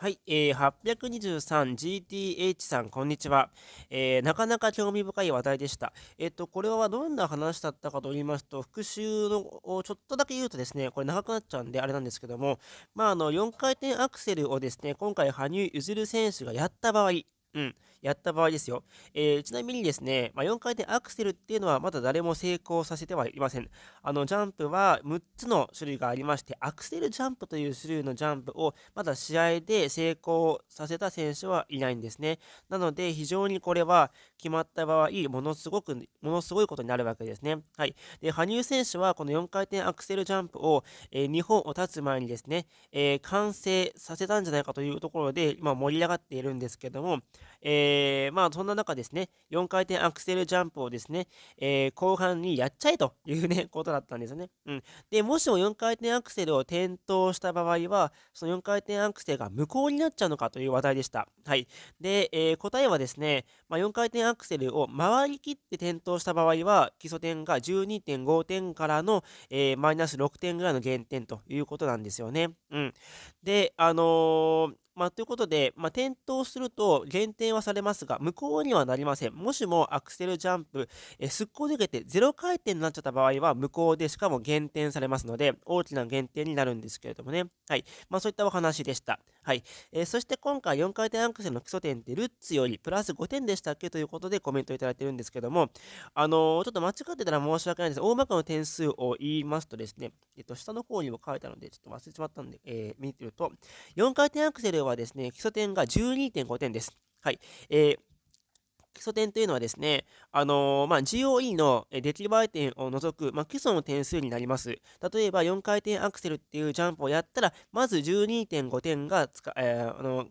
はい、えー、823GTH さん、こんにちは、えー、なかなか興味深い話題でした。えっ、と、これはどんな話だったかと言いますと、復習のをちょっとだけ言うとですね、これ長くなっちゃうんであれなんですけども、まあ、あの、4回転アクセルをですね、今回、羽生結弦選手がやった場合、うん、やった場合ですよ。えー、ちなみにですね、まあ、4回転アクセルっていうのはまだ誰も成功させてはいません。あのジャンプは6つの種類がありまして、アクセルジャンプという種類のジャンプをまだ試合で成功させた選手はいないんですね。なので、非常にこれは決まった場合、ものすごく、ものすごいことになるわけですね。はい。で、羽生選手はこの4回転アクセルジャンプを、えー、2本を立つ前にですね、えー、完成させたんじゃないかというところで、今盛り上がっているんですけども、えーえー、まあそんな中ですね、4回転アクセルジャンプをですね、えー、後半にやっちゃえというね、ことだったんですね。うん。で、もしも4回転アクセルを転倒した場合は、その4回転アクセルが無効になっちゃうのかという話題でした。はい。で、えー、答えはですね、まあ、4回転アクセルを回りきって転倒した場合は、基礎点が12.5点からの、えー、マイナス6点ぐらいの減点ということなんですよね。うん。で、あのーまあ、ということで、まあ、転倒すると減点はされますが、無効にはなりません。もしもアクセルジャンプ、えすっこ抜けて0回転になっちゃった場合は、無効でしかも減点されますので、大きな減点になるんですけれどもね。はい。まあ、そういったお話でした。はい。えー、そして今回4回転アクセルの基礎点ってルッツよりプラス5点でしたっけということでコメントいただいてるんですけども、あのー、ちょっと間違ってたら申し訳ないんです。大まかの点数を言いますとですね、えっと、下の方にも書いたので、ちょっと忘れちまったんで、えー、見てると、4回転アクセルははですね、基礎点が12.5点です。はい。えー基礎点というのはですね、あのー、まあ、GOE の出来栄え点を除く、まあ、基礎の点数になります。例えば4回転アクセルっていうジャンプをやったら、まず12.5点がつか、えー、あのー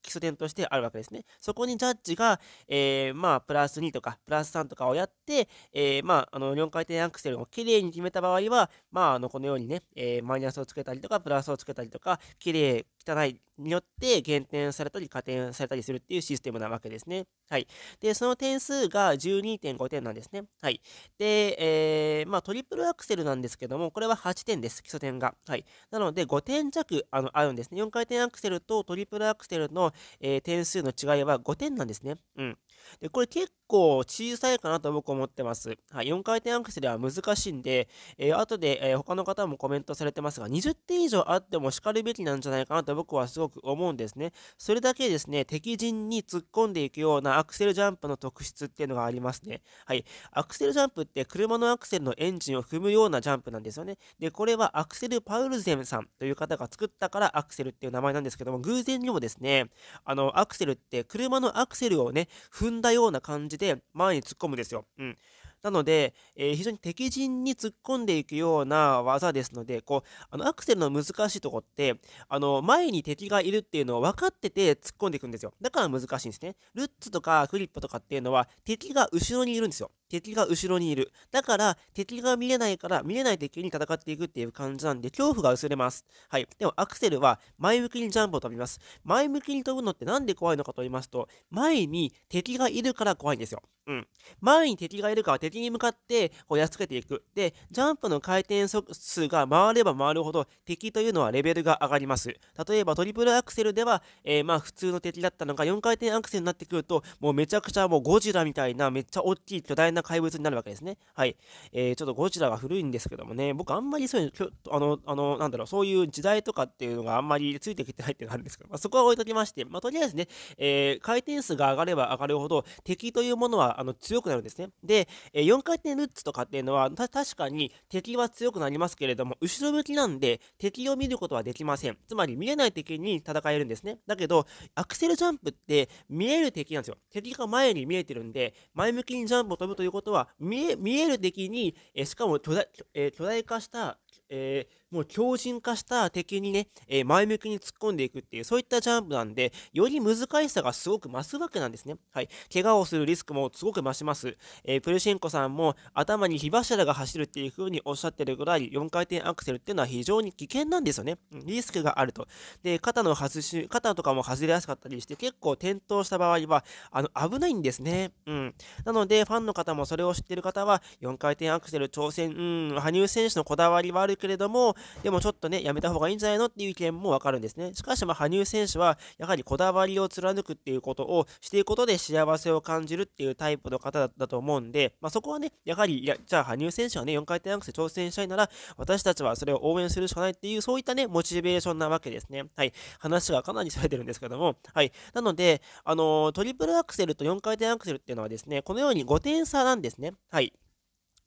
基礎点としてあるわけですね。そこにジャッジが、えー、まあ、プラス2とか、プラス3とかをやって、えー、まあ、あの、4回転アクセルをきれいに決めた場合は、まあ、あの、このようにね、えー、マイナスをつけたりとか、プラスをつけたりとか、きれい汚いによって減点されたり加点されたりするっていうシステムなわけですね。はい。で、その点数が12.5点なんですね。はい。で、えー、まあトリプルアクセルなんですけども、これは8点です、基礎点が。はい。なので5点弱あのあるんですね。4回転アクセルとトリプルアクセルの、えー、点数の違いは5点なんですね。うん。で、これ結構小さいかなと僕思ってます。はい、4回転アクセルは難しいんで、えー、後で、えー、他の方もコメントされてますが、20点以上あっても叱るべきなんじゃないかなと僕はすごく思うんですね。それだけですね、敵陣に突っ込んでいくようなアクセルジャンプの特質っていうのがありますね。はい、アクセルジャンプって車のアクセルのエンジンを踏むようなジャンプなんですよね。で、これはアクセル・パウルゼンさんという方が作ったからアクセルっていう名前なんですけども、偶然にもですね、あの、アクセルって車のアクセルをね、踏んんだような感じで前に突っ込むんですよ。うん。なので、えー、非常に敵陣に突っ込んでいくような技ですので、こう、あの、アクセルの難しいとこって、あの、前に敵がいるっていうのを分かってて突っ込んでいくんですよ。だから難しいんですね。ルッツとかクリップとかっていうのは、敵が後ろにいるんですよ。敵が後ろにいる。だから、敵が見れないから、見れない敵に戦っていくっていう感じなんで、恐怖が薄れます。はい。でも、アクセルは前向きにジャンプを飛びます。前向きに飛ぶのってなんで怖いのかと言いますと、前に敵がいるから怖いんですよ。うん。前に敵がいるから敵に向かってこうやっつけていく。で、ジャンプの回転数が回れば回るほど敵というのはレベルが上がります。例えばトリプルアクセルでは、えー、まあ普通の敵だったのが4回転アクセルになってくると、もうめちゃくちゃもうゴジラみたいなめっちゃ大きい巨大なな怪物になるわけですね。はい。えー、ちょっとゴジラが古いんですけどもね、僕あんまりそういう、あの、あの、なんだろう、そういう時代とかっていうのがあんまりついてきてないっていうのがあるんですけど、まあ、そこは置いときまして、まあ、とりあえずね、えー、回転数が上がれば上がるほど、敵というものはあの強くなるんですね。で、えー、4回転ルッツとかっていうのは、確かに敵は強くなりますけれども、後ろ向きなんで、敵を見ることはできません。つまり、見えない敵に戦えるんですね。だけど、アクセルジャンプって、見える敵なんですよ。敵が前に見えてるんで、前向きにジャンプを飛ぶといういうことは見える的に、えしかも巨大,、え巨大化した、えもう強靭化した敵にね、えー、前向きに突っ込んでいくっていう、そういったジャンプなんで、より難しさがすごく増すわけなんですね。はい。怪我をするリスクもすごく増します。えー、プルシェンコさんも頭に火柱が走るっていう風におっしゃってるぐらい、4回転アクセルっていうのは非常に危険なんですよね。リスクがあると。で、肩の外し、肩とかも外れやすかったりして、結構転倒した場合は、あの、危ないんですね。うん。なので、ファンの方もそれを知ってる方は、4回転アクセル挑戦、うん、羽生選手のこだわりはあるけれども、でもちょっとね、やめた方がいいんじゃないのっていう意見もわかるんですね。しかし、まあ、羽生選手は、やはりこだわりを貫くっていうことをしていくことで幸せを感じるっていうタイプの方だと思うんで、まあ、そこはね、やはり、いや、じゃあ羽生選手がね、4回転アクセル挑戦したいなら、私たちはそれを応援するしかないっていう、そういったね、モチベーションなわけですね。はい。話がかなりされてるんですけども、はい。なので、あのー、トリプルアクセルと4回転アクセルっていうのはですね、このように5点差なんですね。はい。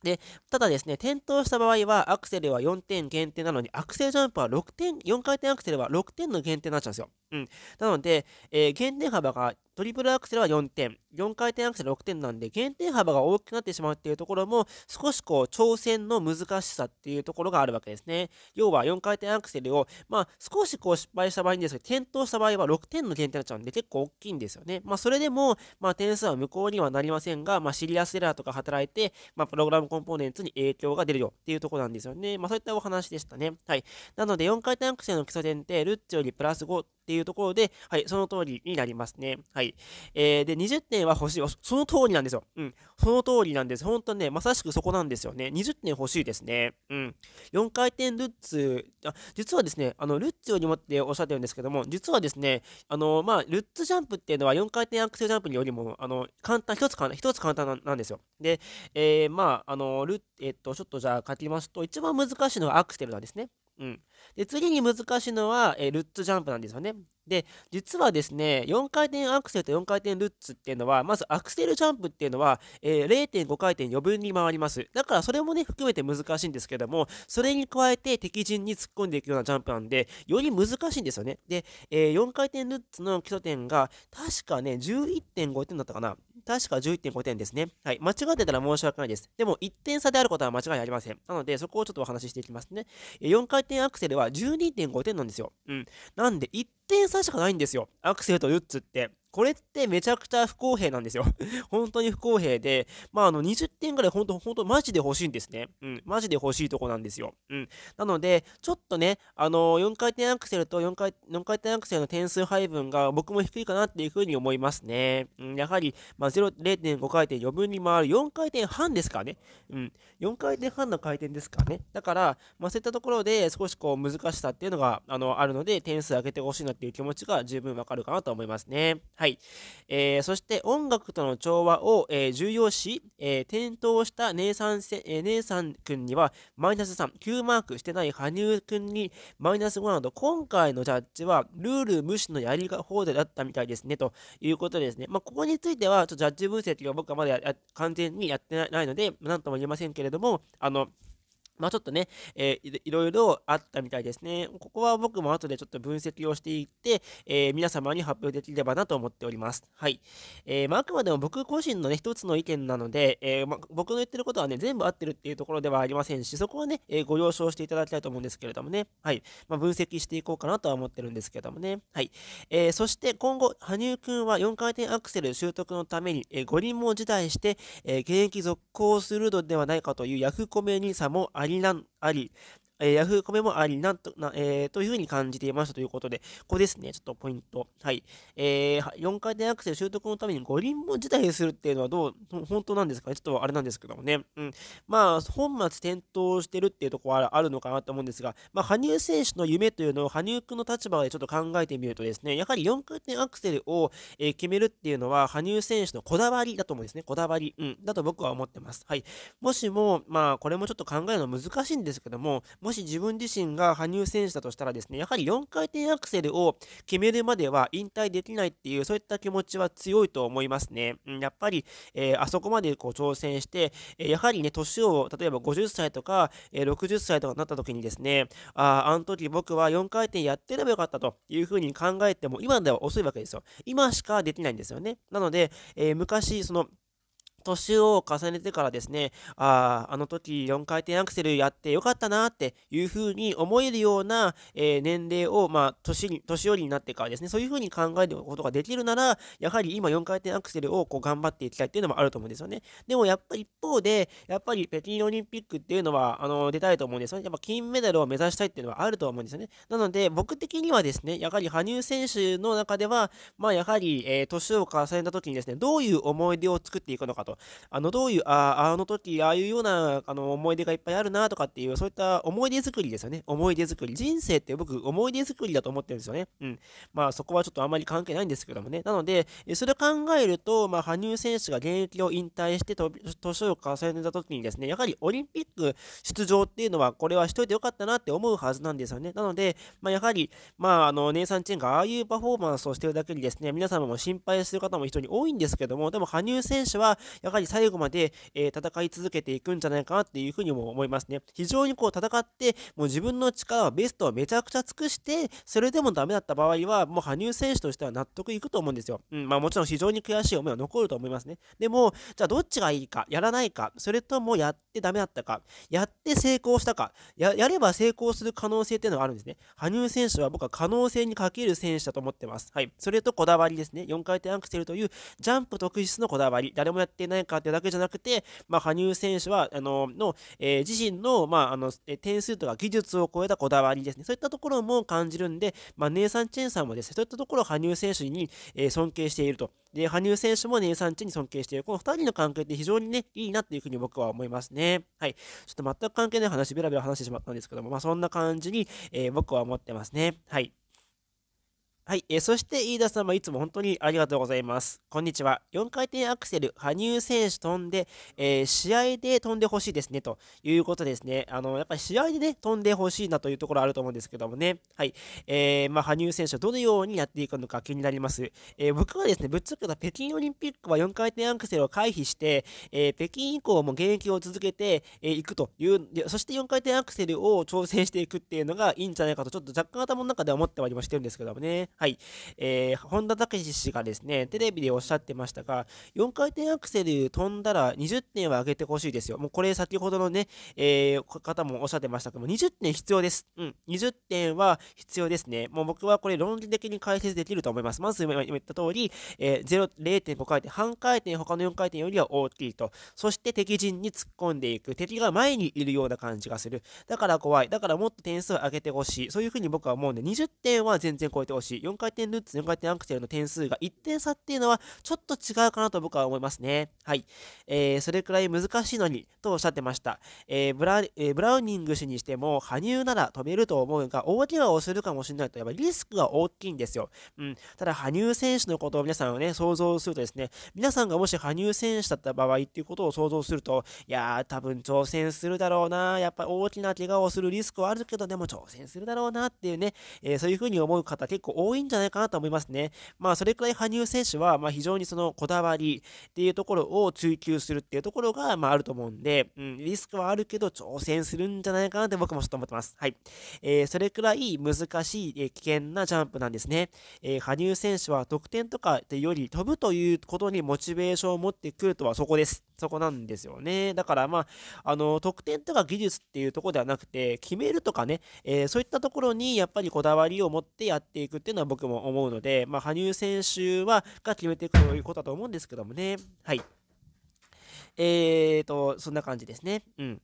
で、ただですね、転倒した場合は、アクセルは4点限定なのに、アクセルジャンプは6点、4回転アクセルは6点の限定になっちゃうんですよ。うん。なので、えー、減点幅が、トリプルアクセルは4点、4回転アクセル6点なんで、減点幅が大きくなってしまうっていうところも、少しこう、挑戦の難しさっていうところがあるわけですね。要は、4回転アクセルを、まあ、少しこう、失敗した場合にですけど、転倒した場合は6点の減点になっちゃうんで、結構大きいんですよね。まあ、それでも、まあ、点数は無効にはなりませんが、まあ、シリアスエラーとか働いて、まあ、プログラムコンポーネンツに影響が出るよっていうところなんですよね。まあ、そういったお話でしたね。はい。なので、4回転アクセルの基礎点って、ルッチよりプラス5、っていうところで、はい、その通りになりますね。はい。えー、で、20点は欲しい。その通りなんですよ。うん。その通りなんです。本当ね、まさしくそこなんですよね。20点欲しいですね。うん。4回転ルッツ、あ実はですね、あの、ルッツよりもっておっしゃってるんですけども、実はですね、あの、まあ、ルッツジャンプっていうのは4回転アクセルジャンプよりも、あの、簡単、一つ簡単、一つ簡単なんですよ。で、えー、まあ、あの、ルえっと、ちょっとじゃあ書きますと、一番難しいのはアクセルなんですね。うん。で、次に難しいのは、えルッツジャンプなんですよね。で、実はですね、4回転アクセルと4回転ルッツっていうのは、まずアクセルジャンプっていうのは、えー、0.5回転余分に回ります。だからそれもね、含めて難しいんですけども、それに加えて敵陣に突っ込んでいくようなジャンプなんで、より難しいんですよね。で、えー、4回転ルッツの基礎点が、確かね、11.5点だったかな。確か11.5点ですね。はい。間違ってたら申し訳ないです。でも、1点差であることは間違いありません。なので、そこをちょっとお話ししていきますね。4回転アクセルでは12.5点なんですよ。うん。なんで1点差しかないんですよ。アクセルとルッツって。これってめちゃくちゃ不公平なんですよ 本当に不公平で、まあ、あの、20点ぐらい本当、本当、マジで欲しいんですね。うん、マジで欲しいとこなんですよ。うん。なので、ちょっとね、あのー、4回転アクセルと4回、4回転アクセルの点数配分が僕も低いかなっていうふうに思いますね。うん、やはり、まあ、0、0.5回転余分に回る4回転半ですからね。うん。4回転半の回転ですからね。だから、まあ、そういったところで少しこう、難しさっていうのが、あの、あるので、点数上げてほしいなっっていう気持ちが十分わかるかなと思いますね。はい。えー、そして音楽との調和を、えー、重要視、えー、転倒した姉さんせ、え姉さんくんにはマイナス3、9マークしてない羽生くんにマイナス5など、今回のジャッジはルール無視のやり方でだったみたいですね、ということですね。まあ、ここについては、ちょっとジャッジ分析を僕はまだ完全にやってないので、なんとも言えませんけれども、あの、まあちょっとね、えー、いろいろあったみたいですね。ここは僕も後でちょっと分析をしていって、えー、皆様に発表できればなと思っております。はい。えー、まあ、あくまでも僕個人のね、一つの意見なので、えー、まあ、僕の言ってることはね、全部合ってるっていうところではありませんし、そこはね、えご了承していただきたいと思うんですけれどもね。はい。まあ、分析していこうかなとは思ってるんですけどもね。はい。えそして今後、羽生くんは4回転アクセル習得のために、え五輪も辞退して、え現役続行するのではないかというヤフコメにさもありありなん、あり、えー、Yahoo コメもあり、なんと、なえー、というふうに感じていましたということで、ここですね、ちょっとポイント。はい。えー、4回転アクセル習得のために五輪も辞退するっていうのはどう、本当なんですかねちょっとあれなんですけどもね。うん。まあ、本末転倒してるっていうところはあるのかなと思うんですが、まあ、羽生選手の夢というのを羽生君の立場でちょっと考えてみるとですね、やはり4回転アクセルを、えー、決めるっていうのは、羽生選手のこだわりだと思うんですね。こだわり。うん。だと僕は思ってます。はい。もしも、まあ、これもちょっと考えるの難しいんですけども、ももし自分自身が羽生選手だとしたらですね、やはり4回転アクセルを決めるまでは引退できないっていう、そういった気持ちは強いと思いますね。うん、やっぱり、えー、あそこまでこう挑戦して、えやはりね、年を、例えば50歳とか、え60歳とかになった時にですね、ああの時僕は4回転やってればよかったというふうに考えても、今では遅いわけですよ。今しかできないんですよね。なので、えー、昔、その、年を重ねてからですね、ああ、あの時4回転アクセルやってよかったなっていうふうに思えるような、えー、年齢を、まあ、年年寄りになってからですね、そういうふうに考えることができるなら、やはり今4回転アクセルをこう頑張っていきたいっていうのもあると思うんですよね。でもやっぱり一方で、やっぱり北京オリンピックっていうのは、あの、出たいと思うんですよね。やっぱ金メダルを目指したいっていうのはあると思うんですよね。なので、僕的にはですね、やはり羽生選手の中では、まあ、やはり、えー、年を重ねた時にですね、どういう思い出を作っていくのかと。と、あの、どういう、ああ、の時、ああいうようなあの思い出がいっぱいあるなとかっていう、そういった思い出作りですよね。思い出作り。人生って僕、思い出作りだと思ってるんですよね。うん。まあ、そこはちょっとあんまり関係ないんですけどもね。なので、それを考えると、まあ、羽生選手が現役を引退して、年を重ねた時にですね、やはりオリンピック出場っていうのは、これはしといてよかったなって思うはずなんですよね。なので、まあ、やはり、まあ、あの、ネイサン・チェンがああいうパフォーマンスをしてるだけにですね、皆様も心配する方も非常に多いんですけども、でも、羽生選手は、やはり最後まで、えー、戦い続けていくんじゃないかなっていうふうにも思いますね。非常にこう戦って、もう自分の力はベストをめちゃくちゃ尽くして、それでもダメだった場合は、もう羽生選手としては納得いくと思うんですよ。うん、まあもちろん非常に悔しい思いは残ると思いますね。でも、じゃあどっちがいいか、やらないか、それともやってダメだったか、やって成功したか、ややれば成功する可能性っていうのがあるんですね。羽生選手は僕は可能性にかける選手だと思ってます。はい。それとこだわりですね。4回転アクセルというジャンプ特質のこだわり。誰もやっていないかってだけじゃなくて、まあ、羽生選手は、あの、の、えー、自身の、まあ、あの、点数とか技術を超えたこだわりですね。そういったところも感じるんで、まあ、ネイサン・チェンさんもですね、そういったところを羽生選手に、えー、尊敬していると。で、羽生選手もネイサン・チェンに尊敬している。この2人の関係って非常にね、いいなっていうふうに僕は思いますね。はい。ちょっと全く関係ない話、ベラベラ話してしまったんですけども、まあ、そんな感じに、えー、僕は思ってますね。はい。はい、えー、そして飯田様、いつも本当にありがとうございます。こんにちは。4回転アクセル、羽生選手飛んで、えー、試合で飛んでほしいですね、ということですね。あの、やっぱり試合でね、飛んでほしいなというところあると思うんですけどもね。はい。えー、まあ、羽生選手はどのようにやっていくのか気になります。え僕はですね、ぶっつけた北京オリンピックは4回転アクセルを回避して、え北京以降も現役を続けてい、えー、くという、そして4回転アクセルを挑戦していくっていうのがいいんじゃないかと、ちょっと若干頭の中では思ってはいしてるんですけどもね。はい。えー、本田武史氏がですね、テレビでおっしゃってましたが、4回転アクセル飛んだら20点は上げてほしいですよ。もうこれ先ほどのね、えー、方もおっしゃってましたけど20点必要です。うん。20点は必要ですね。もう僕はこれ論理的に解説できると思います。まず今言った通り、えー、0、0.5回転、半回転、他の4回転よりは大きいと。そして敵陣に突っ込んでいく。敵が前にいるような感じがする。だから怖い。だからもっと点数を上げてほしい。そういうふうに僕は思うんで、20点は全然超えてほしい。4回転ルッツ、4回転アクセルの点数が1点差っていうのは、ちょっと違うかなと僕は思いますね。はい。えー、それくらい難しいのに、とおっしゃってました。えー、ブラ、えー、ブラウニング氏にしても、羽生なら止めると思うが、大怪我をするかもしれないと、やっぱりリスクが大きいんですよ。うん。ただ、羽生選手のことを皆さんはね、想像するとですね、皆さんがもし羽生選手だった場合っていうことを想像すると、いやー、多分挑戦するだろうな、やっぱり大きな怪我をするリスクはあるけど、でも挑戦するだろうなっていうね、えー、そういうふうに思う方結構多多いんじゃないかなと思いますね。まあ、それくらい羽生選手は、ま非常にそのこだわりっていうところを追求するっていうところが、まあ、ると思うんで、うん、リスクはあるけど、挑戦するんじゃないかなって僕もちょっと思ってます。はい。えー、それくらい難しい、え危険なジャンプなんですね。えー、羽生選手は得点とかでより飛ぶということにモチベーションを持ってくるとはそこです。そこなんですよね。だからまあ、あの、得点とか技術っていうとこではなくて、決めるとかね、えー、そういったところにやっぱりこだわりを持ってやっていくっていうのはは僕も思うので、まあ、羽生選手はが決めていくということだと思うんですけどもね。はい。えーと、そんな感じですね。うん。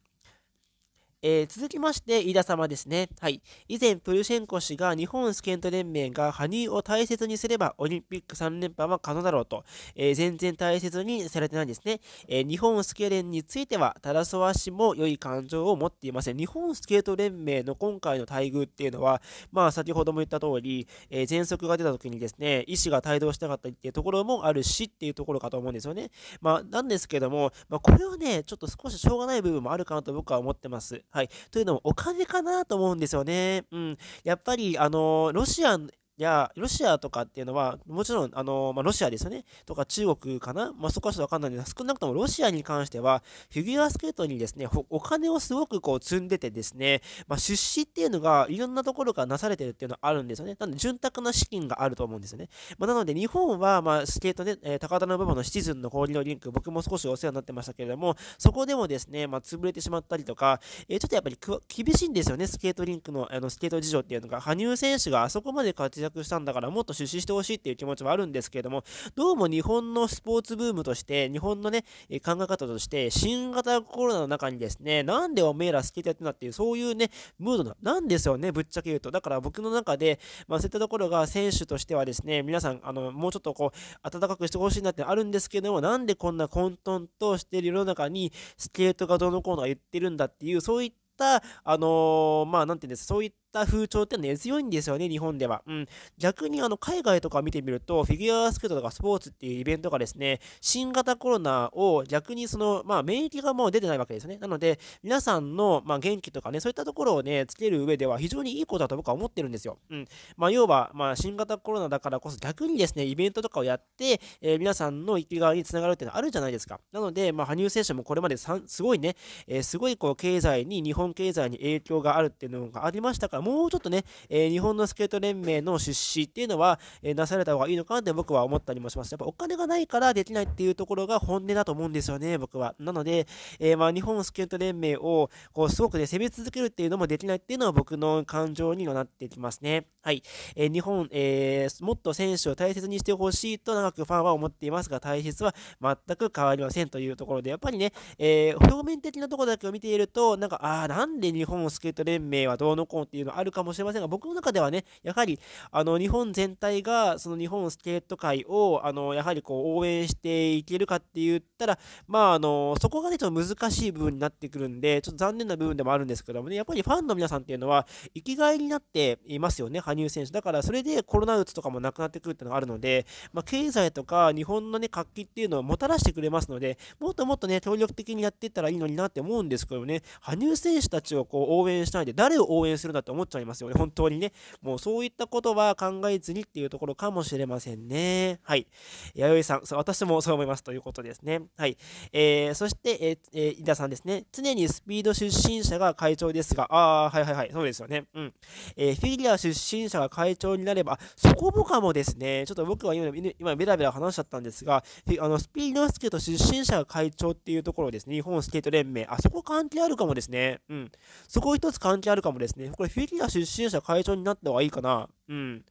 えー、続きまして、飯田様ですね。はい。以前、プルシェンコ氏が日本スケート連盟が羽生を大切にすればオリンピック3連覇は可能だろうと、えー、全然大切にされてないんですね。えー、日本スケ連については、タラソワ氏も良い感情を持っていません。日本スケート連盟の今回の待遇っていうのは、まあ、先ほども言った通り、えー、喘息が出た時にですね、医師が帯同したかったっていうところもあるしっていうところかと思うんですよね。まあ、なんですけども、まあ、これはね、ちょっと少ししょうがない部分もあるかなと僕は思ってます。はい。というのもお金かなと思うんですよね。うん。やっぱり、あの、ロシアやロシアとかっていうのは、もちろんあの、まあ、ロシアですよね、とか中国かな、まあ、そこはちょっとわかんないんですが、少なくともロシアに関しては、フィギュアスケートにですね、お金をすごくこう積んでてですね、まあ、出資っていうのがいろんなところからなされてるっていうのはあるんですよね。なので、潤沢な資金があると思うんですよね。まあ、なので、日本は、まあ、スケートで、えー、高田馬場のシチズンの氷のリンク、僕も少しお世話になってましたけれども、そこでもですね、まあ、潰れてしまったりとか、えー、ちょっとやっぱり厳しいんですよね、スケートリンクのあのスケート事情っていうのが。羽生選手があそこまで活躍躍したんだからもっと出資してほしいっていう気持ちもあるんですけれども、どうも日本のスポーツブームとして、日本のね、考え方として、新型コロナの中にですね、なんでおめえらスケートやってんだっていう、そういうね、ムードなんですよね、ぶっちゃけ言うと。だから僕の中で、まあ、そういったところが選手としてはですね、皆さん、あの、もうちょっとこう、暖かくしてほしいなってあるんですけども、なんでこんな混沌としてる世の中に、スケートがどうのこうの言ってるんだっていう、そういった、あのー、まあ、なんていうんですそういったた風潮って根強いんですよね、日本では。うん。逆にあの、海外とか見てみると、フィギュアスケートとかスポーツっていうイベントがですね、新型コロナを逆にその、まあ、免疫がもう出てないわけですね。なので、皆さんの、まあ、元気とかね、そういったところをね、つける上では非常にいいことだと僕は思ってるんですよ。うん。まあ、要は、まあ、新型コロナだからこそ逆にですね、イベントとかをやって、えー、皆さんの生きがいにつながるっていうのはあるじゃないですか。なので、まあ、羽生選手もこれまでさすごいね、えー、すごいこう、経済に、日本経済に影響があるっていうのがありましたから、からもうちょっとね、えー、日本のスケート連盟の出資っていうのは、えー、なされた方がいいのかなって僕は思ったりもします。やっぱお金がないからできないっていうところが本音だと思うんですよね、僕は。なので、えー、まあ日本スケート連盟をこうすごくね、攻め続けるっていうのもできないっていうのは僕の感情にはなってきますね。はい。えー、日本、えー、もっと選手を大切にしてほしいと長くファンは思っていますが、体質は全く変わりませんというところで、やっぱりね、えー、表面的なところだけを見ていると、なんか、ああ、なんで日本スケート連盟はどうのこうっていうのあるかもしれませんが、僕の中ではね、やはり、あの、日本全体が、その日本スケート界を、あの、やはりこう、応援していけるかって言ったら、まあ、あの、そこがね、ちょっと難しい部分になってくるんで、ちょっと残念な部分でもあるんですけどもね、やっぱりファンの皆さんっていうのは、生きがいになっていますよね、羽生選手。だから、それでコロナうつとかもなくなってくるっていうのがあるので、まあ、経済とか、日本のね、活気っていうのをもたらしてくれますので、もっともっとね、協力的にやっていったらいいのになって思うんですけどね、羽生選手たちをこう、応援しないで、誰を応援するんだと思っちゃいますよね、本当にね。もうそういったことは考えずにっていうところかもしれませんね。はい。弥生さん、そ私もそう思いますということですね。はい。えー、そして、えー、えー、井田さんですね。常にスピード出身者が会長ですが、ああ、はいはいはい、そうですよね。うん。えー、フィギュア出身者が会長になれば、そこもかもですね、ちょっと僕は今、今ベラベラ話しちゃったんですが、あのスピードスケート出身者が会長っていうところですね、日本スケート連盟、あそこ関係あるかもですね。うん。そこ一つ関係あるかもですね。これ、フィリア出身者会長になった方がいいかな。うん、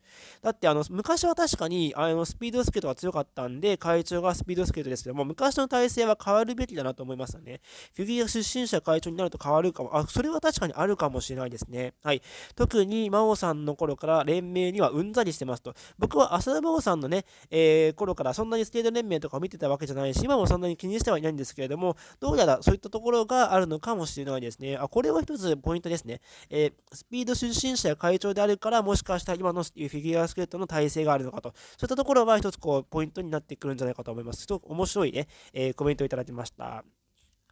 だってあの昔は確かにあのスピードスケートが強かったんで会長がスピードスケートですけども昔の体制は変わるべきだなと思いましたね。フィギュア出身者会長になると変わるかも。あ、それは確かにあるかもしれないですね。はい。特に真央さんの頃から連盟にはうんざりしてますと。僕は浅田真央さんのね、えー、頃からそんなにスケート連盟とか見てたわけじゃないし、今もそんなに気にしてはいないんですけれども、どうやらそういったところがあるのかもしれないですね。あ、これは一つポイントですね。えー、スピード出身者会長であるから、もしかしたら馬のフィギュアスケートの体制があるのかと、そういったところは一つこうポイントになってくるんじゃないかと思います。ょっと面白いね、えー、コメントをいただきました。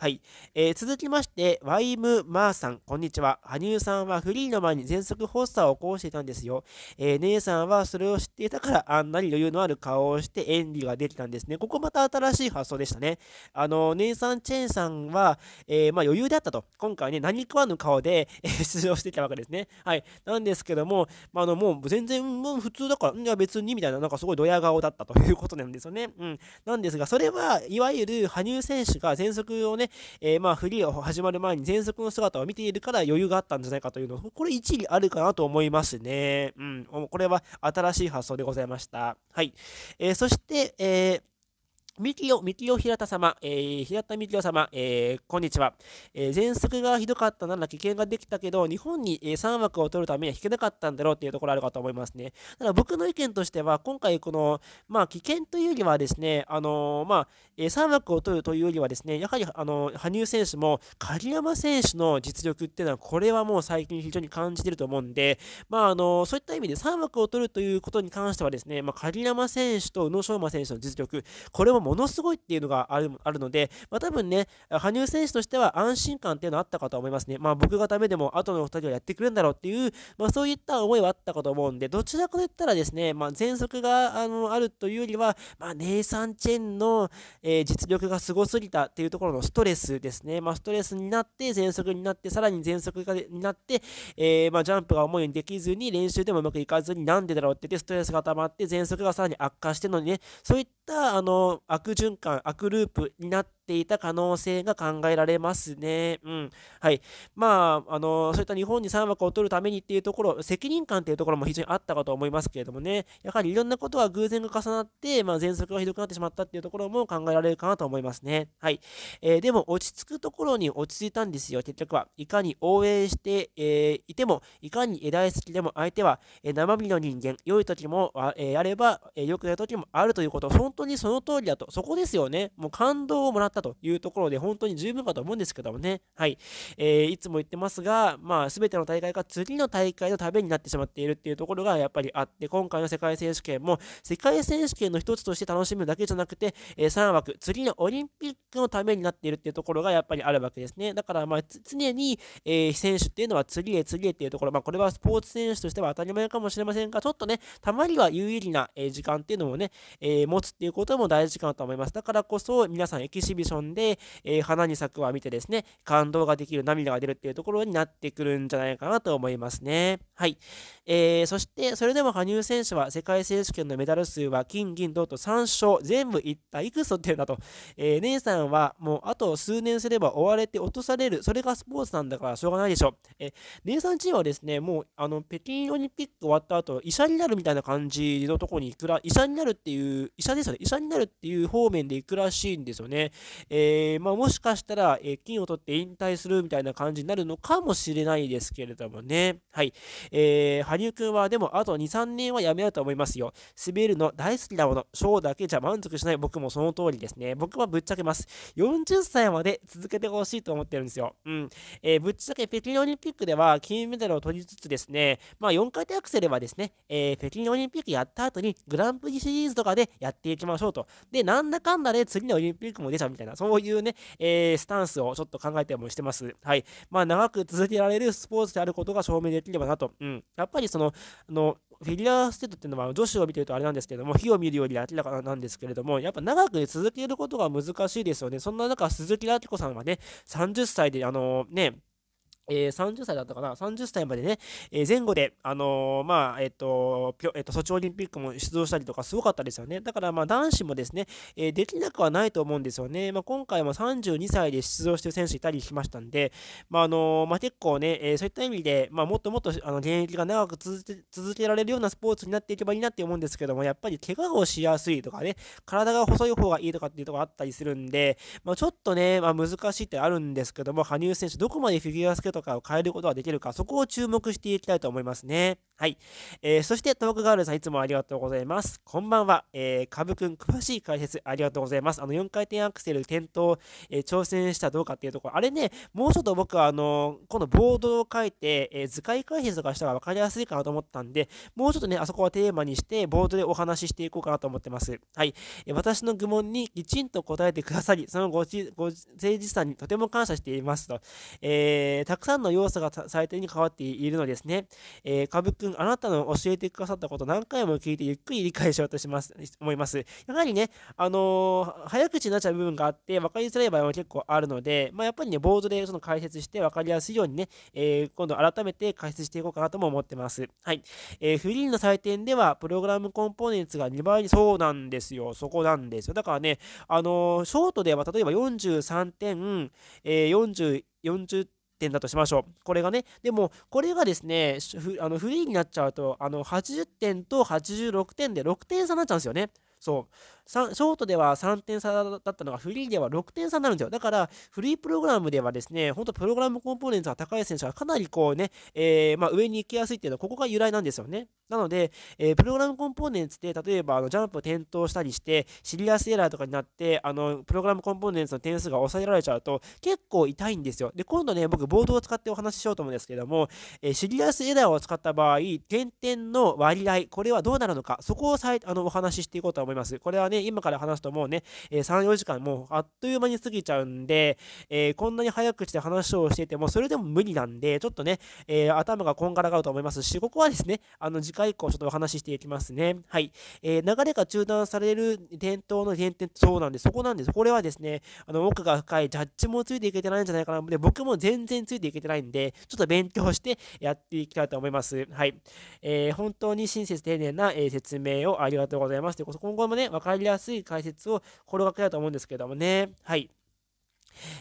はい、えー、続きまして、ワイム・マーさん、こんにちは。羽生さんはフリーの前に全速発作を起こしていたんですよ。えー、姉さんはそれを知っていたから、あんなに余裕のある顔をして演技ができたんですね。ここまた新しい発想でしたね。あの、姉さん、チェンさんは、えー、まあ、余裕あったと。今回ね、何食わぬ顔で、え出場してきたわけですね。はい。なんですけども、まあ、あの、もう全然、もう普通だから、いや別にみたいな、なんかすごいドヤ顔だったということなんですよね。うん。なんですが、それは、いわゆる羽生選手が全速をね、えー、まあフリーが始まる前に全速の姿を見ているから余裕があったんじゃないかというのこれ一理あるかなと思いますね。うん、これは新しい発想でございました。はい。えー、そして、えー三木よ、みよ平田様、えー、平田三木よ様、えー、こんにちは。えー、前作がひどかったなら危険ができたけど、日本に、えー、3枠を取るためには引けなかったんだろうっていうところあるかと思いますね。ただ僕の意見としては、今回この、まあ、危険というよりはですね、あのー、まあ、えー、3枠を取るというよりはですね、やはり、あのー、羽生選手も鍵山選手の実力っていうのは、これはもう最近非常に感じてると思うんで、まあ、あのー、そういった意味で3枠を取るということに関してはですね、まあ、鍵山選手と宇野昌磨選手の実力、これもものすごいっていうのがあるあるので、まあ、多分ね、羽生選手としては安心感っていうのはあったかと思いますね。まあ、僕がダメでも後のお人はやってくれるんだろうっていう、まあ、そういった思いはあったかと思うんで、どちらかといったらですね、まあ、喘息があのあるというよりは、まあ、ネイサン・チェンの、えー、実力がすごすぎたっていうところのストレスですね。まあ、ストレスになって、喘息になって、さらに喘息がになって、えー、まあ、ジャンプが思いにできずに、練習でもうまくいかずに、なんでだろうって言って、ストレスが溜まって、喘息がさらに悪化してのにね、そういったったあの悪循環悪ループになってっていた可能性が考えられますね。うん。はい。まあ、あの、そういった日本に3枠を取るためにっていうところ、責任感っていうところも非常にあったかと思いますけれどもね、やはりいろんなことが偶然が重なって、まあ、喘息がひどくなってしまったっていうところも考えられるかなと思いますね。はい。えー、でも、落ち着くところに落ち着いたんですよ、結局は。いかに応援して、えー、いても、いかに大好きでも相手は、えー、生身の人間、良い時もあ,、えー、あれば、え良くない時もあるということ、本当にその通りだと、そこですよね。もう感動をもらっったというところで、本当に十分かと思うんですけどもね、はい。えー、いつも言ってますが、まあ、すべての大会が次の大会のためになってしまっているっていうところがやっぱりあって、今回の世界選手権も、世界選手権の一つとして楽しむだけじゃなくて、えー、3枠、次のオリンピックのためになっているっていうところがやっぱりあるわけですね。だから、まあ、常に、えー、選手っていうのは次へ次へっていうところ、まあ、これはスポーツ選手としては当たり前かもしれませんが、ちょっとね、たまには有意義な、え時間っていうのをね、え持つっていうことも大事かなと思います。だからこそ、皆さん、エキシビビションで、えー、花に咲くは見てですね、感動ができる涙が出るっていうところになってくるんじゃないかなと思いますね。はい。えー、そして、それでも羽生選手は世界選手権のメダル数は金、銀、銅と3勝、全部いったいくつってるんだと。えー、姉さんはもうあと数年すれば追われて落とされる、それがスポーツなんだからしょうがないでしょ。え姉さんチームはですね、もうあの北京オリンピック終わった後、医者になるみたいな感じのとこに行くら、医者になるっていう、医者ですよね、医者になるっていう方面で行くらしいんですよね。えー、まあ、もしかしたら、えー、金を取って引退するみたいな感じになるのかもしれないですけれどもね。はい。えー、羽生くんはでもあと2、3年はやめようと思いますよ。滑るの大好きなもの、ショーだけじゃ満足しない僕もその通りですね。僕はぶっちゃけます。40歳まで続けてほしいと思ってるんですよ。うん。えー、ぶっちゃけ北京オリンピックでは金メダルを取りつつですね、まあ4回転アクセルはですね、えー、北京オリンピックやった後にグランプリシリーズとかでやっていきましょうと。で、なんだかんだで次のオリンピックも出ちゃうみたいな。いな、そういうね、えー、スタンスをちょっと考えてもしてます。はい。まあ、長く続けられるスポーツであることが証明できればなと。うん。やっぱりその、あの、フィギュアステートっていうのは女子を見てるとあれなんですけども、火を見るより明らかなんですけれども、やっぱ長く続けることが難しいですよね。そんな中、鈴木明子さんはね、30歳で、あのね、えー、30歳だったかな ?30 歳までね、えー、前後で、あのー、まあ、えっ、と、えっ、と、ソチオリンピックも出場したりとか、すごかったですよね。だから、まあ、男子もですね、えできなくはないと思うんですよね。まあ、今回も32歳で出場してる選手いたりしましたんで、まあ、あのまあ、結構ね、えそういった意味で、まあ、もっともっと、あの、現役が長く続け続けられるようなスポーツになっていけばいいなって思うんですけども、やっぱり怪我をしやすいとかね、体が細い方がいいとかっていうとこあったりするんで、まあ、ちょっとね、まあ、難しいってあるんですけども、羽生選手、どこまでフィギュアスケートとかを変えることができるか、そこを注目していきたいと思いますね。はい。えー、そして、トークガールさんいつもありがとうございます。こんばんは。えー、かぶくん、詳しい解説ありがとうございます。あの、4回転アクセル転倒、えー、挑戦したどうかっていうところ、あれね、もうちょっと僕は、あのー、このボードを書いて、えー、図解解説とかしたら分かりやすいかなと思ったんで、もうちょっとね、あそこはテーマにして、ボードでお話ししていこうかなと思ってます。はい。えー、私の愚問にきちんと答えてくださり、そのごち、ご誠実さにとても感謝していますと。えー、たくさんの要素が最低に変わっているのですね。えー、かぶくん、あなたの教えてくださったこと何回も聞いてゆっくり理解しようとします、思います。やはりね、あのー、早口になっちゃう部分があって、分かりづらい場合も結構あるので、まあ、やっぱりね、ボードでその解説して分かりやすいようにね、えー、今度改めて解説していこうかなとも思ってます。はい。えー、フリーの採点では、プログラムコンポーネンツが2倍に、そうなんですよ。そこなんですよ。だからね、あのショートでは、例えば43点、えー、40、40点だとしましょう。これがね、でも、これがですね、あのフリーになっちゃうと、あの80点と86点で6点差になっちゃうんですよね。そう。ショートでは3点差だったのが、フリーでは6点差になるんですよ。だから、フリープログラムではですね、本当プログラムコンポーネンツが高い選手がかなりこうね、えー、まあ、上に行きやすいっていうのは、ここが由来なんですよね。なので、えー、プログラムコンポーネンツって、例えばあのジャンプを転倒したりして、シリアスエラーとかになって、あのプログラムコンポーネンツの点数が抑えられちゃうと、結構痛いんですよ。で、今度ね、僕、ボードを使ってお話ししようと思うんですけども、えー、シリアスエラーを使った場合、点々の割合、これはどうなるのか、そこをさいあのお話ししていこうと思います。これはねね、今から話すともうね、えー、3、4時間もうあっという間に過ぎちゃうんで、えー、こんなに早口で話をしてても、それでも無理なんで、ちょっとね、えー、頭がこんがらがると思いますし、ここはですね、あの、次回以降ちょっとお話ししていきますね。はい。えー、流れが中断される点灯の点々、そうなんです。そこなんです。これはですね、あの、奥が深い、ジャッジもついていけてないんじゃないかな。で、僕も全然ついていけてないんで、ちょっと勉強してやっていきたいと思います。はい。えー、本当に親切丁寧な、え説明をありがとうございます。こと今後もね、かりりやすい解説を心がけたいと思うんですけどもね。はい。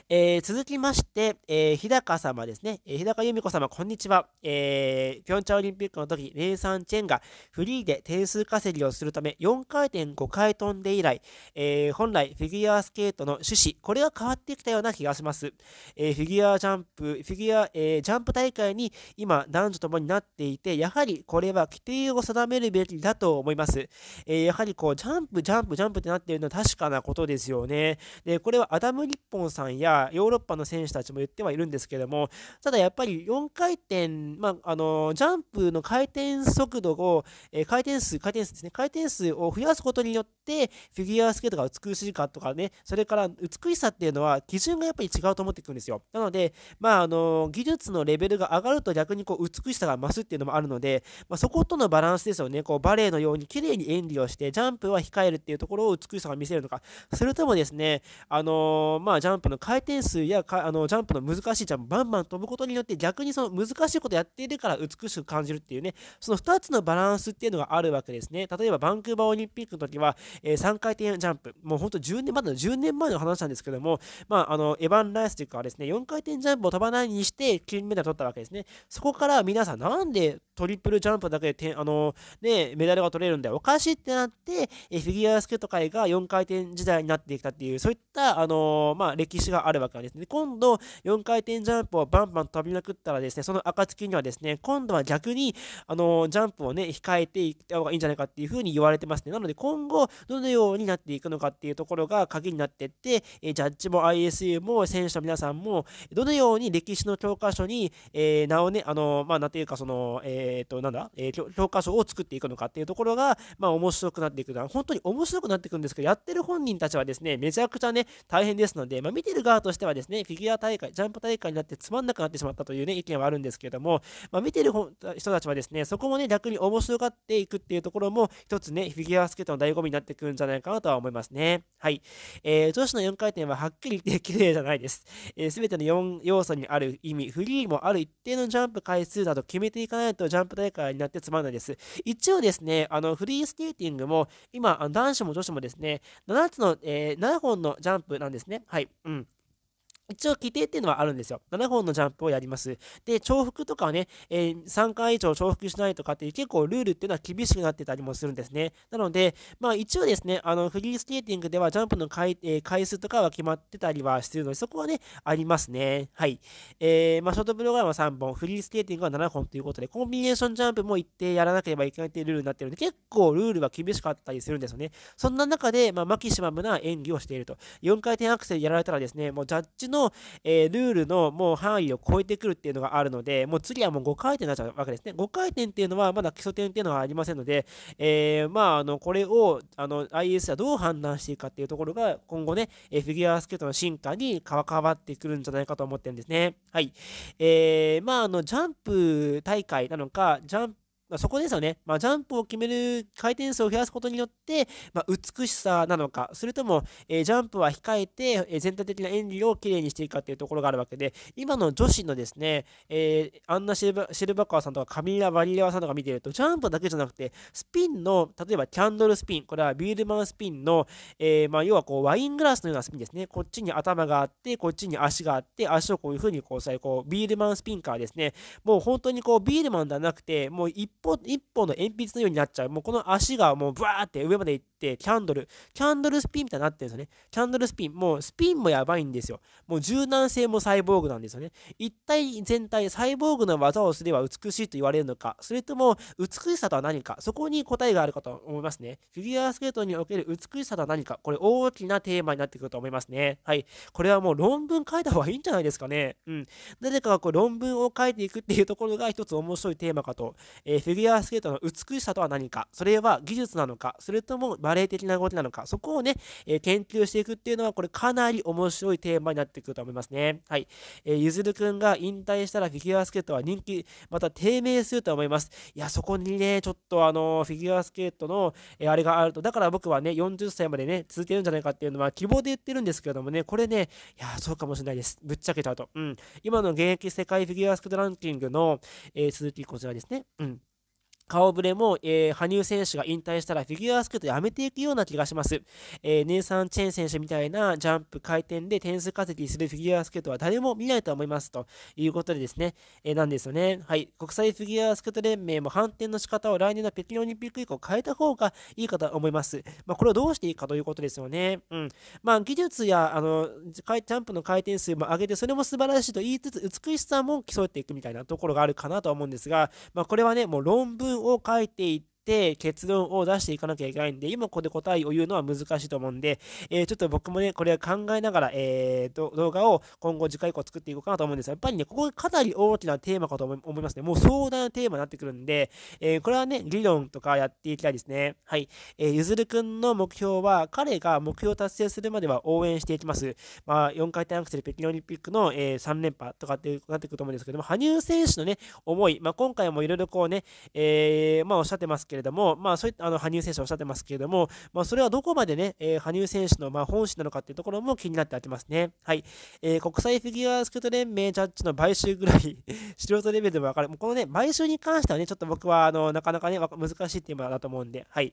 えー、続きまして、えー、日高様ですね、えー、日高由美子様、こんにちは。えー、ピョンチャンオリンピックの時、ネイサン・チェンがフリーで点数稼ぎをするため、4回転5回飛んで以来、えー、本来フィギュアスケートの趣旨、これが変わってきたような気がします。えー、フィギュアジャンプ、フィギュア、えー、ジャンプ大会に今、男女ともになっていて、やはりこれは規定を定めるべきだと思います。えー、やはりこう、ジャンプ、ジャンプ、ジャンプってなっているのは確かなことですよね。で、これはアダム・ニッポンさんさんやヨーロッパの選手たちも言ってはいるんですけどもただやっぱり4回転、まあ、あのジャンプの回転速度を、え回転数回転数ですね回転数を増やすことによってフィギュアスケートが美しいかとかねそれから美しさっていうのは基準がやっぱり違うと思ってくるんですよなので、まあ、あの技術のレベルが上がると逆にこう美しさが増すっていうのもあるので、まあ、そことのバランスですよねこうバレエのように綺麗に演技をしてジャンプは控えるっていうところを美しさが見せるのかそれともですねあのまあジャンプのの回転数やあのジャンプの難しいジャンプバンバン飛ぶことによって逆にその難しいことやっているから美しく感じるっていうねその2つのバランスっていうのがあるわけですね例えばバンクーバーオリンピックの時は、えー、3回転ジャンプもうほんと10年まだ10年前の話なんですけども、まあ、あのエヴァン・ライスというかですね4回転ジャンプを飛ばないにして金メダル取ったわけですねそこから皆さんなんでトリプルジャンプだけであの、ね、メダルが取れるんだよおかしいってなって、えフィギュアスケート界が4回転時代になってきたっていうそういったあの、まあ、歴史史があるわけなんですね。今度、4回転ジャンプをバンバン飛びまくったらですね、その暁にはですね、今度は逆に、あのジャンプをね、控えていった方がいいんじゃないかっていうふうに言われてますね。なので、今後、どのようになっていくのかっていうところが鍵になっていって、えジャッジも ISU も選手の皆さんも、どのように歴史の教科書に、えー、名をね、あのまあ、なんていうか、その、えっ、ー、と、なんだ、えー、教科書を作っていくのかっていうところが、まあ、面白くなっていくのは、本当に面白くなっていくんですけど、やってる本人たちはですね、めちゃくちゃね、大変ですので、まあ、見てる側としてはですね、フィギュア大会、ジャンプ大会になってつまんなくなってしまったというね、意見はあるんですけれども、まあ、見てる人たちはですね、そこもね、逆に面白がっていくっていうところも、一つね、フィギュアスケートの醍醐味になってくるんじゃないかなとは思いますね。はい。えー、女子の4回転ははっきり言って 綺麗じゃないです。す、えー、べ、ての4要素にある意味、フリーもある一定のジャンプ回数など決めていかないとジャンプ大会になってつまんないです。一応ですね、あの、フリースケーティングも、今、男子も女子もですね、7つの、えー、7本のジャンプなんですね。はい。うん。一応規定っていうのはあるんですよ。7本のジャンプをやります。で、重複とかはね、えー、3回以上重複しないとかっていう結構ルールっていうのは厳しくなってたりもするんですね。なので、まあ一応ですね、あのフリースケーティングではジャンプの回,、えー、回数とかは決まってたりはしてるので、そこはね、ありますね。はい。えー、まあショートプログラムは3本、フリースケーティングは7本ということで、コンビネーションジャンプも一定やらなければいけないっていうルールになってるので、結構ルールは厳しかったりするんですよね。そんな中で、まあマキシマムな演技をしていると。4回転アクセルやられたらですね、もうジャッジのの、えルールのもう範囲を超えてくるっていうのがあるので、もう次はもう5回転になっちゃうわけですね。5回転っていうのはまだ基礎点っていうのはありませんので、えまあ、あの、これを、あの、IS はどう判断していくかっていうところが、今後ね、えフィギュアスケートの進化に関わってくるんじゃないかと思ってるんですね。はい。えまあ、あの、ジャンプ大会なのか、ジャンプまあ、そこですよね、まあ、ジャンプを決める回転数を増やすことによって、まあ、美しさなのか、それとも、えー、ジャンプは控えて、えー、全体的な演技をきれいにしていくかっていうところがあるわけで、今の女子のですね、えー、アンナ・シルバシルバカワさんとかカミラ・バリレワさんとか見てると、ジャンプだけじゃなくて、スピンの、例えばキャンドルスピン、これはビールマンスピンの、えまあ、要はこうワイングラスのようなスピンですね、こっちに頭があって、こっちに足があって、足をこういうふうにこうさえこうビールマンスピンからですね、もう本当にこうビールマンではなくて、もう一本、一本の鉛筆のようになっちゃう。もうこの足がもうブワーって上まで行って、キャンドル、キャンドルスピンみたいになってるんですよね。キャンドルスピン、もうスピンもやばいんですよ。もう柔軟性もサイボーグなんですよね。一体全体、サイボーグの技をすれば美しいと言われるのか、それとも美しさとは何か、そこに答えがあるかと思いますね。フィギュアスケートにおける美しさとは何か、これ大きなテーマになってくると思いますね。はい。これはもう論文書いた方がいいんじゃないですかね。うん。誰かがこう論文を書いていくっていうところが一つ面白いテーマかと。えーフィギュアスケートの美しさとは何か、それは技術なのか、それともバレエ的な動きなのか、そこをね、えー、研究していくっていうのは、これかなり面白いテーマになってくると思いますね。はい。えー、ゆずるくんが引退したらフィギュアスケートは人気、また低迷すると思います。いや、そこにね、ちょっとあのー、フィギュアスケートの、えー、あれがあると、だから僕はね、40歳までね、続けるんじゃないかっていうのは希望で言ってるんですけれどもね、これね、いや、そうかもしれないです。ぶっちゃけちゃうと。うん。今の現役世界フィギュアスケートランキングの、えー、続きこちらですね。うん。顔ぶれも、えー、羽生選手が引退したらフィギュアスケートやめていくような気がします。えー、ネイサン・チェン選手みたいなジャンプ、回転で点数稼ぎするフィギュアスケートは誰も見ないと思いますということでですね、えー、なんですよね。はい。国際フィギュアスケート連盟も反転の仕方を来年の北京オリンピック以降変えた方がいいかと思います。まあ、これをどうしていいかということですよね。うん。まあ、技術や、あの、ジャンプの回転数も上げて、それも素晴らしいと言いつつ、美しさも競っていくみたいなところがあるかなと思うんですが、まあ、これはね、もう論文を書いていって結論を出していかなきゃいけないんで、今ここで答えを言うのは難しいと思うんで、えー、ちょっと僕もね、これは考えながら、えーと、動画を今後次回以降作っていこうかなと思うんですが、やっぱりね、ここかなり大きなテーマかと思いますね。もう壮大なテーマになってくるんで、えー、これはね、理論とかやっていきたいですね。はい。えー、ゆずるくんの目標は、彼が目標を達成するまでは応援していきます。まあ、4回転アクセル北京オリンピックの、えー、3連覇とかってなってくると思うんですけども、羽生選手のね、思い、まあ、今回もいろいろこうね、えー、まあ、おっしゃってますけどけれども、まあ、そういったあの羽生選手おっしゃってますけれども、まあ、それはどこまでね、えー、羽生選手のま本心なのかっていうところも気になってあてますね。はい。えー、国際フィギュアスケート連盟ジャッジの買収ぐらい 素人レベルでもわかる。もうこのね、買収に関してはね、ちょっと僕はあのなかなかね、難しいテーマだと思うんで、はい。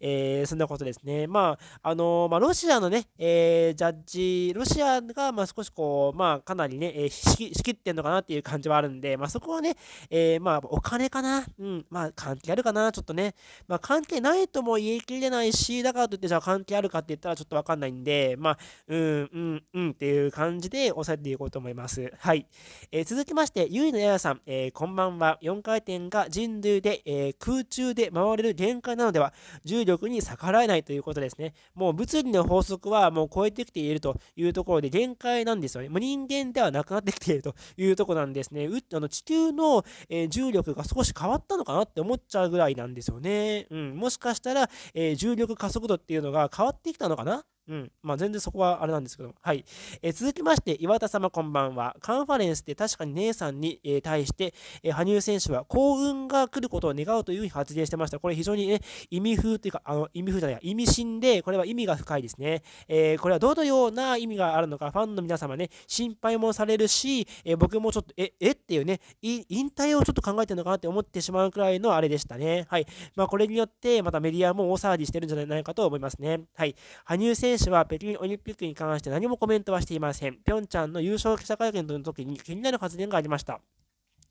えー、そんなことですね。まあ、あのまあ、ロシアのね、えジャッジ、ロシアがま少しこう、まあ、かなりね、え仕切ってんのかなっていう感じはあるんで、まあ、そこはね、えまあ、お金かな、うん、まあ、関係あるかな、ちょっとね、ね。まあ、関係ないとも言い切れないし、だからといってじゃあ関係あるかって言ったらちょっとわかんないんで、まあ、うん、うん、うんっていう感じで押さえていこうと思います。はい。えー、続きまして、ゆいのややさん、えー、こんばんは。4回転が人類で、えー、空中で回れる限界なのでは、重力に逆らえないということですね。もう物理の法則はもう超えてきているというところで限界なんですよね。もう人間ではなくなってきているというところなんですね。うあの地球の、え重力が少し変わったのかなって思っちゃうぐらいなんですよ。よね。うん、もしかしたら、えー、重力加速度っていうのが変わってきたのかなうん。まあ、全然そこはあれなんですけど。はい。えー、続きまして、岩田様こんばんは。カンファレンスで確かに姉さんに、えー、対して、えー、羽生選手は幸運が来ることを願うというふうに発言してました。これ非常にね、意味風というか、あの、意味風じゃない、意味深で、これは意味が深いですね。えこれはどのような意味があるのか、ファンの皆様ね、心配もされるし、え僕もちょっと、え、えっていうね、引退をちょっと考えてるのかなって思ってしまうくらいのあれでしたね。はい。まあ、これによって、またメディアも大騒ぎしてるんじゃないかと思いますね。はい。羽生選手は北京オリンピックに関して何もコメントはしていません。ピョンチャンの優勝記者会見の時に気になる発言がありました。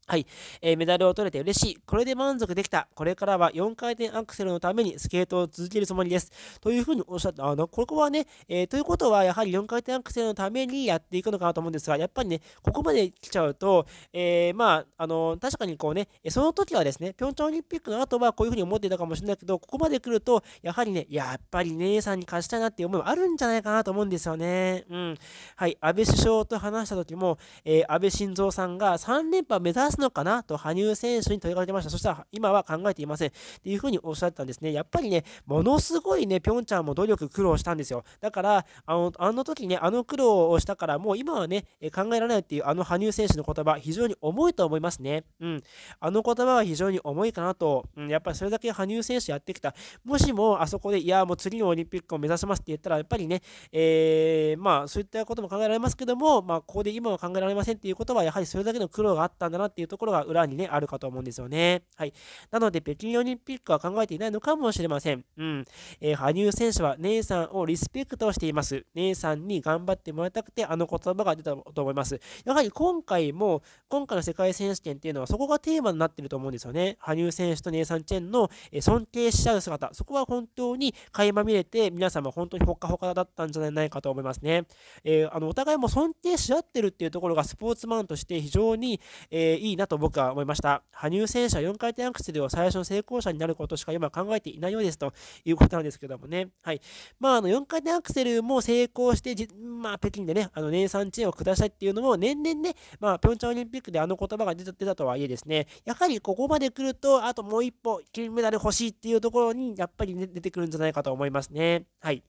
はい、えー、メダルを取れて嬉しい。これで満足できた。これからは4回転アクセルのためにスケートを続けるつもりです。というふうにおっしゃった。あの、ここはね、えー、ということは、やはり4回転アクセルのためにやっていくのかなと思うんですが、やっぱりね、ここまで来ちゃうと、えー、まあ、あの、確かにこうね、その時はですね、ピョンチャンオリンピックの後はこういうふうに思ってたかもしれないけど、ここまで来ると、やはりね、やっぱり姉さんに貸したいなっていう思いもあるんじゃないかなと思うんですよね。うん。はい、安倍首相と話した時も、え安倍晋三さんが3連覇目指すのかなと羽生選手に問いかけてました。そしたら今は考えていません。っていうふうにおっしゃったんですね。やっぱりね、ものすごいね、ピョンちゃんも努力苦労したんですよ。だから、あの、あの時ね、あの苦労をしたから、もう今はね、考えられないっていうあの羽生選手の言葉、非常に重いと思いますね。うん。あの言葉は非常に重いかなと、うん、やっぱりそれだけ羽生選手やってきた。もしも、あそこで、いや、もう次のオリンピックを目指しますって言ったら、やっぱりね、えー、まあ、そういったことも考えられますけども、まあ、ここで今は考えられませんっていうことは、やはりそれだけの苦労があったんだなっていうところが裏にね、あるかと思うんですよね。はい。なので、北京オリンピックは考えていないのかもしれません。うん。えー、羽生選手は姉さんをリスペクトしています。姉さんに頑張ってもらいたくて、あの言葉が出たと思います。やはり今回も、今回の世界選手権っていうのは、そこがテーマになってると思うんですよね。羽生選手と姉さんチェンの、え尊敬しちゃう姿、そこは本当に垣間見れて、皆様本当にほっかほかだったんじゃないかと思いますね。えー、あの、お互いも尊敬し合ってるっていうところが、スポーツマンとして非常に、えー、いいなと僕は思いました。羽生選手は4回転アクセルを最初の成功者になることしか今考えていないようですということなんですけどもね。はい。まあ、あの、4回転アクセルも成功して、まあ、北京でね、あの、年産ーンを下したいっていうのも、年々ね、まあ、ピョンチャンオリンピックであの言葉が出たとはいえですね、やはりここまで来ると、あともう一歩、金メダル欲しいっていうところに、やっぱり、ね、出てくるんじゃないかと思いますね。はい。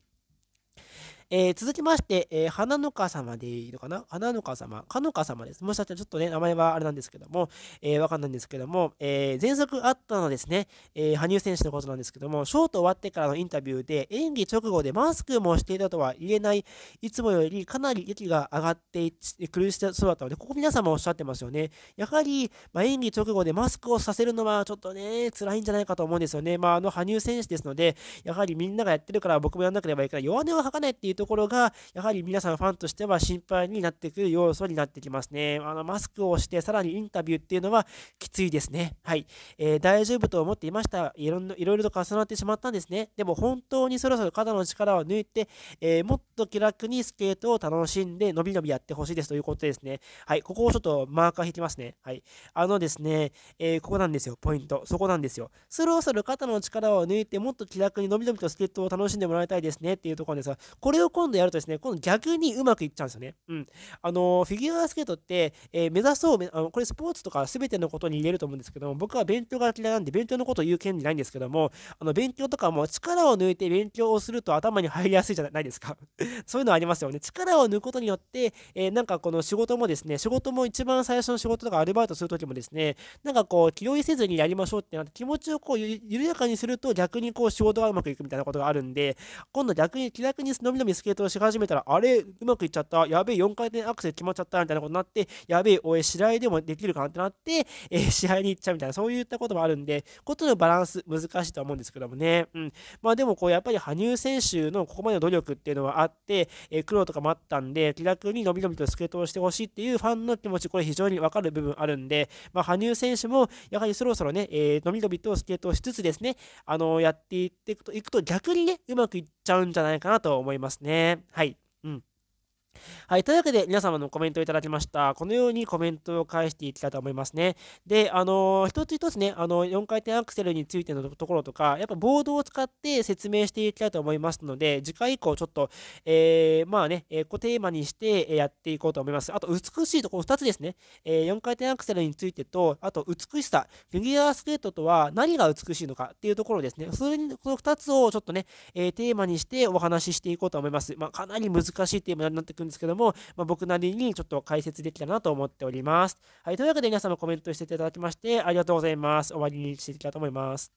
えー、続きまして、えー、花の川様でいいのかな花の川様、かの川様です。もしかしたらちょっとね、名前はあれなんですけども、えー、わかんないんですけども、えー、前作あったのですね、えー、羽生選手のことなんですけども、ショート終わってからのインタビューで、演技直後でマスクもしていたとは言えない、いつもよりかなり息が上がって苦しそうだったので、ここ皆さんもおっしゃってますよね。やはり、まあ、演技直後でマスクをさせるのはちょっとね、辛いんじゃないかと思うんですよね。まあ、あの羽生選手ですので、やはりみんながやってるから僕もやんなければいけない、弱音を吐かないっていうところが、やはり皆さんファンとしては心配になってくる要素になってきますね。あのマスクをして、さらにインタビューっていうのはきついですね。はい。えー、大丈夫と思っていました。いろんいろいろと重なってしまったんですね。でも本当にそろそろ肩の力を抜いて、えー、もっと気楽にスケートを楽しんで、のびのびやってほしいですということですね。はい。ここをちょっとマーカー引きますね。はい。あのですね、えー、ここなんですよ。ポイント。そこなんですよ。そろそろ肩の力を抜いて、もっと気楽にのびのびとスケートを楽しんでもらいたいですねっていうところですが、これを今度やるとですね、今度逆にうまくいっちゃうんですよね。うん。あの、フィギュアスケートって、えー、目指そうあの、これスポーツとか全てのことに言えると思うんですけども、僕は勉強が嫌いなんで、勉強のことを言う権利ないんですけども、あの、勉強とかも力を抜いて勉強をすると頭に入りやすいじゃないですか。そういうのありますよね。力を抜くことによって、えー、なんかこの仕事もですね、仕事も一番最初の仕事とかアルバイトするときもですね、なんかこう、気負いせずにやりましょうってなって、気持ちをこう、緩やかにすると逆にこう、仕事がうまくいくみたいなことがあるんで、今度逆に気楽にのびのびスケートをし始めたら、あれ、うまくいっちゃった、やべえ、4回転アクセル決まっちゃった、みたいなことになって、やべえ、俺、試合でもできるかなってなって、えー、試合に行っちゃうみたいな、そういったこともあるんで、ことのバランス、難しいとは思うんですけどもね。うん。まあでも、こう、やっぱり羽生選手のここまでの努力っていうのはあって、えー、苦労とかもあったんで、気楽にのびのびとスケートをしてほしいっていうファンの気持ち、これ非常にわかる部分あるんで、まあ、羽生選手も、やはりそろそろね、えー、のびのびとスケートをしつつですね、あのー、やっていっていくと、いくと逆にね、うまくいって、ちゃうんじゃないかなと思いますね。はい。はい。というわけで、皆様のコメントをいただきました。このようにコメントを返していきたいと思いますね。で、あのー、一つ一つね、あのー、4回転アクセルについてのところとか、やっぱボードを使って説明していきたいと思いますので、次回以降、ちょっと、えー、まあね、えー、こテーマにしてやっていこうと思います。あと、美しいところ2つですね。えー、4回転アクセルについてと、あと、美しさ。フィギュアスケートとは何が美しいのかっていうところですね。それに、この2つをちょっとね、えー、テーマにしてお話ししていこうと思います。まあ、かなり難しいテーマになってくるくんですけども、まあ、僕なりにちょっと解説できたらなと思っております。はい、というわけで皆様コメントしていただきましてありがとうございます。終わりにしていきたいと思います。